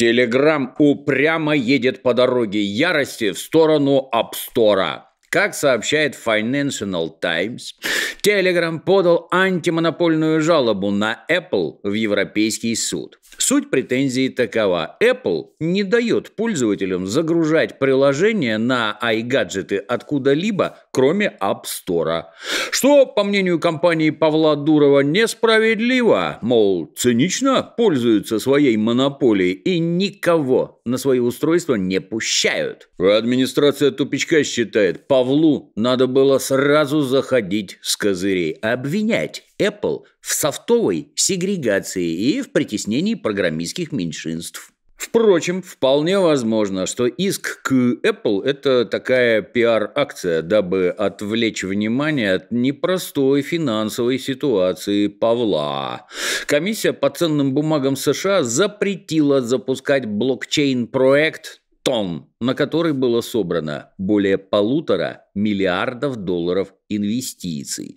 Телеграм упрямо едет по дороге ярости в сторону Апстора. Как сообщает Financial Times, Telegram подал антимонопольную жалобу на Apple в Европейский суд. Суть претензии такова. Apple не дает пользователям загружать приложения на iGadget откуда-либо, кроме App Store. Что, по мнению компании Павла Дурова, несправедливо. Мол, цинично пользуются своей монополией и никого на свои устройства не пущают. Администрация тупичка считает, Павлу надо было сразу заходить с козырей, обвинять Apple в софтовой сегрегации и в притеснении программистских меньшинств. Впрочем, вполне возможно, что иск к Apple – это такая пиар-акция, дабы отвлечь внимание от непростой финансовой ситуации Павла. Комиссия по ценным бумагам США запретила запускать блокчейн-проект тонн, на который было собрано более полутора миллиардов долларов инвестиций.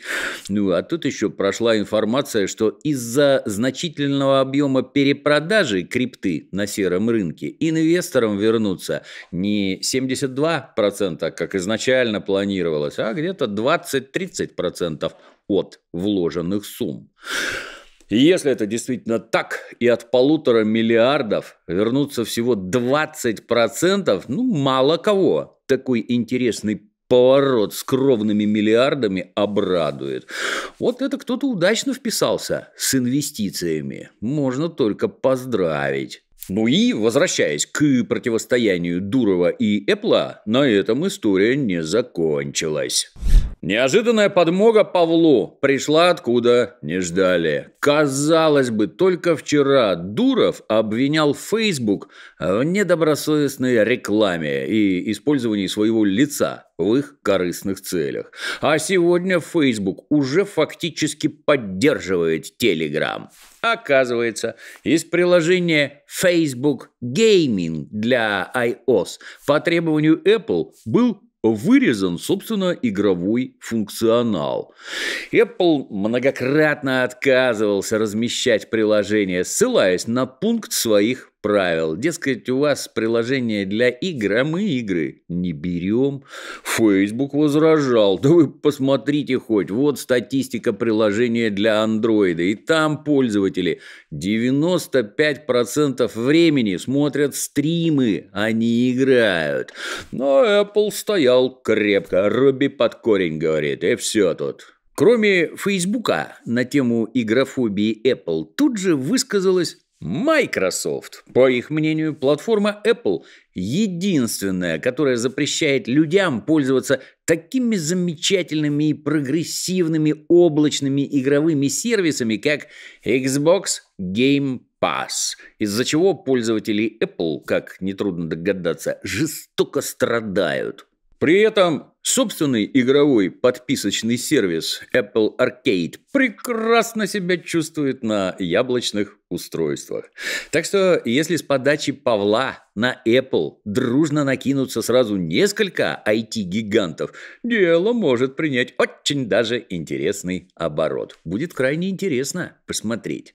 Ну, а тут еще прошла информация, что из-за значительного объема перепродажи крипты на сером рынке инвесторам вернутся не 72%, как изначально планировалось, а где-то 20-30% от вложенных сумм. И если это действительно так, и от полутора миллиардов вернутся всего 20%, ну, мало кого такой интересный поворот с кровными миллиардами обрадует. Вот это кто-то удачно вписался с инвестициями. Можно только поздравить. Ну и, возвращаясь к противостоянию Дурова и Эпла, на этом история не закончилась. Неожиданная подмога Павлу пришла откуда не ждали. Казалось бы, только вчера Дуров обвинял Facebook в недобросовестной рекламе и использовании своего лица в их корыстных целях. А сегодня Facebook уже фактически поддерживает Telegram. Оказывается, из приложения Facebook Gaming для iOS по требованию Apple был вырезан, собственно, игровой функционал. Apple многократно отказывался размещать приложение, ссылаясь на пункт своих правил. Дескать, у вас приложение для игр, а мы игры не берем. Фейсбук возражал. Да вы посмотрите хоть, вот статистика приложения для андроида. И там пользователи 95% времени смотрят стримы, а не играют. Но Apple стоял крепко. Руби под корень, говорит. И все тут. Кроме Фейсбука на тему игрофобии Apple тут же высказалась Microsoft, по их мнению, платформа Apple единственная, которая запрещает людям пользоваться такими замечательными и прогрессивными облачными игровыми сервисами, как Xbox Game Pass, из-за чего пользователи Apple, как нетрудно догадаться, жестоко страдают. При этом собственный игровой подписочный сервис Apple Arcade прекрасно себя чувствует на яблочных устройствах. Так что если с подачи Павла на Apple дружно накинутся сразу несколько IT-гигантов, дело может принять очень даже интересный оборот. Будет крайне интересно посмотреть.